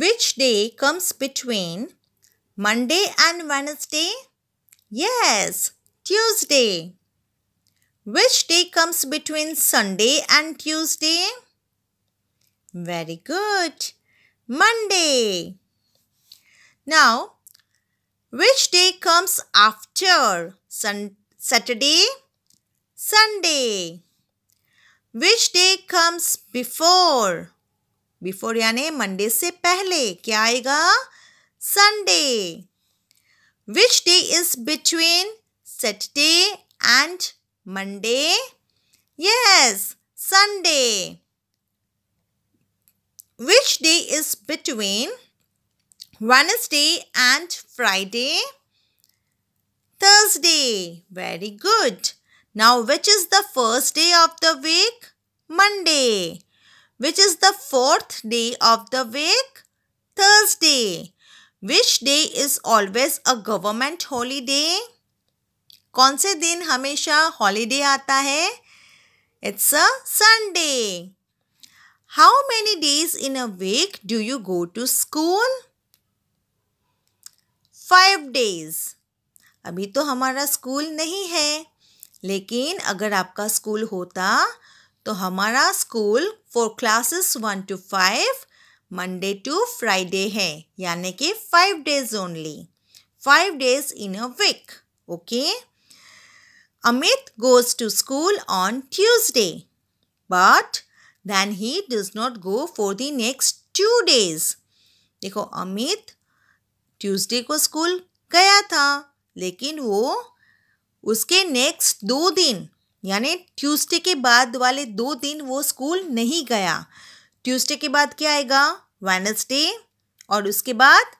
Which day comes between Monday and Wednesday? Yes, Tuesday. Which day comes between Sunday and Tuesday? Very good. Monday. Now, which day comes after sun- Saturday? Sunday. Which day comes before before यानी Monday से पहले क्या आएगा Sunday which day is between Saturday and Monday yes Sunday which day is between Wednesday and Friday Thursday very good now which is the first day of the week Monday which is the fourth day of the week? Thursday. Which day is always a government holiday? कौन से दिन हमेशा holiday आता है it's a Sunday how many days in a week do you go to school five days अभी तो हमारा school नहीं है लेकिन अगर आपका स्कूल होता तो हमारा school for classes one to five Monday to Friday है यानी कि five days only five days in a week okay Amit goes to school on Tuesday but then he does not go for the next two days देखो Amit Tuesday को school गया था लेकिन वो उसके नेक्स्ट दो दिन यानी ट्यूसडे के बाद वाले दो दिन वो स्कूल नहीं गया ट्यूसडे के बाद क्या आएगा वेनसडे और उसके बाद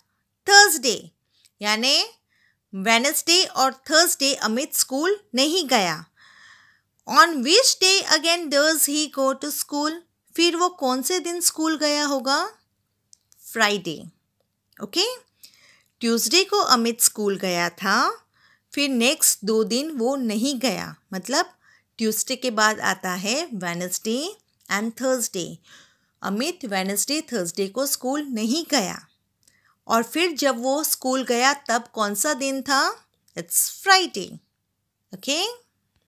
थर्सडे यानी वेनसडे और थर्सडे अमित स्कूल नहीं गया on which day again does he go to school फिर वो कौन से दिन स्कूल गया होगा फ्राइडे ओके ट्यूसडे को अमित स्कूल गया था फिर नेक्स्ट दो दिन वो नहीं गया मतलब ट्यूसडे के बाद आता है Wednesday and Thursday Amit Wednesday Thursday को स्कूल नहीं गया और फिर जब वो स्कूल गया तब कौन सा दिन था इट्स फ्राइडे ओके